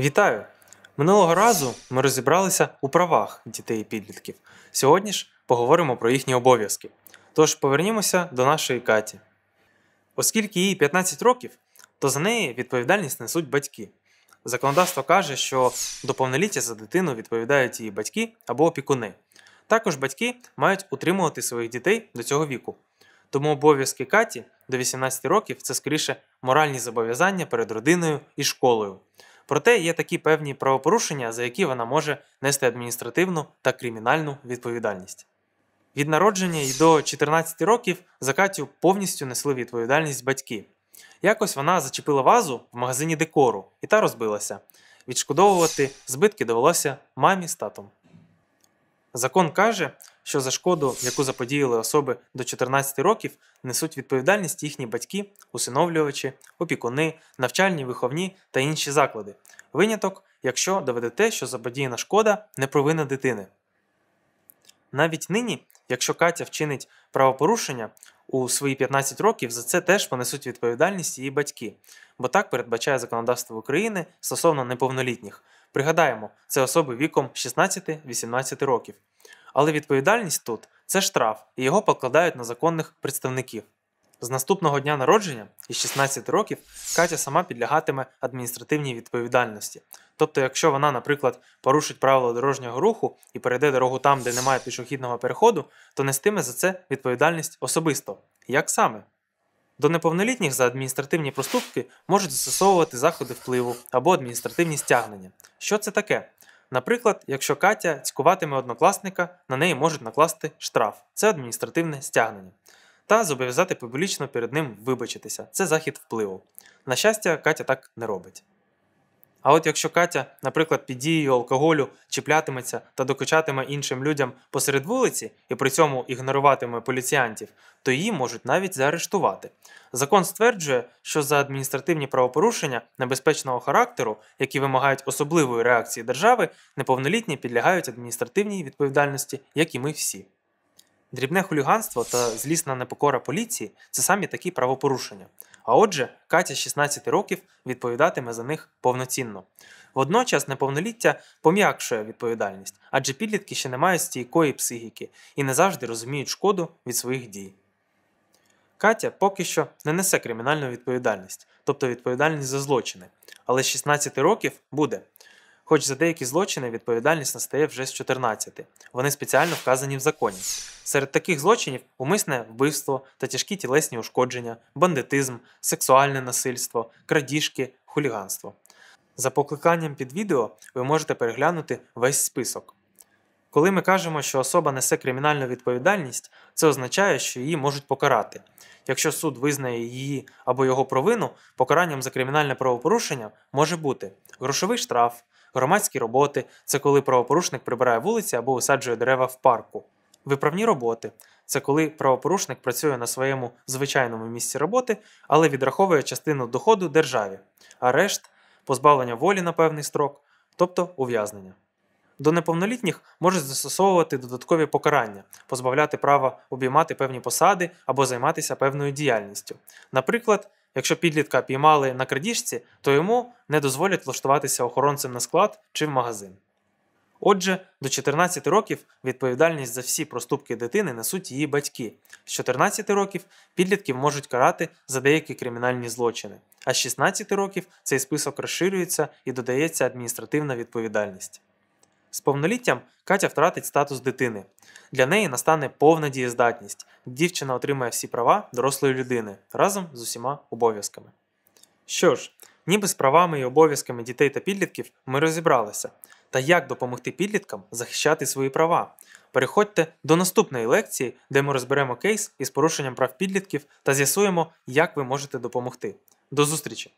Вітаю! Минулого разу ми розібралися у правах дітей і підлітків. Сьогодні ж поговоримо про їхні обов'язки. Тож повернімося до нашої Каті. Оскільки їй 15 років, то за неї відповідальність несуть батьки. Законодавство каже, що до повноліття за дитину відповідають її батьки або опікуни. Також батьки мають утримувати своїх дітей до цього віку. Тому обов'язки Каті до 18 років це скоріше моральні зобов'язання перед родиною і школою. Проте є такі певні правопорушення, за які вона може нести адміністративну та кримінальну відповідальність. Від народження й до 14 років за Катю повністю несли відповідальність батьки. Якось вона зачепила вазу в магазині декору і та розбилася. Відшкодовувати збитки довелося мамі з татом. Закон каже, що за шкоду, яку заподіяли особи до 14 років, несуть відповідальність їхні батьки, усиновлювачі, опікуни, навчальні, виховні та інші заклади. Виняток, якщо доведете, що заподіяна шкода не провина дитини. Навіть нині, якщо Катя вчинить правопорушення у свої 15 років, за це теж понесуть відповідальність її батьки, бо так передбачає законодавство України стосовно неповнолітніх. Пригадаємо, це особи віком 16-18 років. Але відповідальність тут це штраф, і його покладають на законних представників. З наступного дня народження із 16 років Катя сама підлягатиме адміністративній відповідальності. Тобто, якщо вона, наприклад, порушить правила дорожнього руху і перейде дорогу там, де немає пішохідного переходу, то нестиме за це відповідальність особисто. Як саме? До неповнолітніх за адміністративні проступки можуть застосовувати заходи впливу або адміністративні стягнення. Що це таке? Наприклад, якщо Катя цькуватиме однокласника, на неї можуть накласти штраф це адміністративне стягнення, та зобов'язати публічно перед ним вибачитися це захід впливу. На щастя, Катя так не робить. А от якщо Катя, наприклад, під дією алкоголю чіплятиметься та докучатиме іншим людям посеред вулиці і при цьому ігноруватиме поліціянтів, то її можуть навіть заарештувати. Закон стверджує, що за адміністративні правопорушення небезпечного характеру, які вимагають особливої реакції держави, неповнолітні підлягають адміністративній відповідальності, як і ми всі. Дрібне хуліганство та злісна непокора поліції це самі такі правопорушення. А отже, Катя з 16 років відповідатиме за них повноцінно. Водночас неповноліття пом'якшує відповідальність, адже підлітки ще не мають стійкої психіки і не завжди розуміють шкоду від своїх дій. Катя поки що не несе кримінальну відповідальність, тобто відповідальність за злочини. Але з 16 років буде. Хоч за деякі злочини відповідальність настає вже з 14. Вони спеціально вказані в законі. Серед таких злочинів умисне вбивство та тяжкі тілесні ушкодження, бандитизм, сексуальне насильство, крадіжки, хуліганство. За покликанням під відео ви можете переглянути весь список. Коли ми кажемо, що особа несе кримінальну відповідальність, це означає, що її можуть покарати. Якщо суд визнає її або його провину, покаранням за кримінальне правопорушення може бути грошовий штраф, громадські роботи це коли правопорушник прибирає вулиці або висаджує дерева в парку. Виправні роботи це коли правопорушник працює на своєму звичайному місці роботи, але відраховує частину доходу державі, арешт, позбавлення волі на певний строк, тобто ув'язнення. До неповнолітніх можуть застосовувати додаткові покарання, позбавляти права обіймати певні посади або займатися певною діяльністю. Наприклад, якщо підлітка піймали на крадіжці, то йому не дозволять влаштуватися охоронцем на склад чи в магазин. Отже, до 14 років відповідальність за всі проступки дитини несуть її батьки. З 14 років підлітків можуть карати за деякі кримінальні злочини, а з 16 років цей список розширюється і додається адміністративна відповідальність. З повноліттям Катя втратить статус дитини. Для неї настане повна дієздатність. Дівчина отримає всі права дорослої людини разом з усіма обов'язками. Що ж, ніби з правами і обов'язками дітей та підлітків ми розібралися та як допомогти підліткам захищати свої права. Переходьте до наступної лекції, де ми розберемо кейс із порушенням прав підлітків та з'ясуємо, як ви можете допомогти. До зустрічі!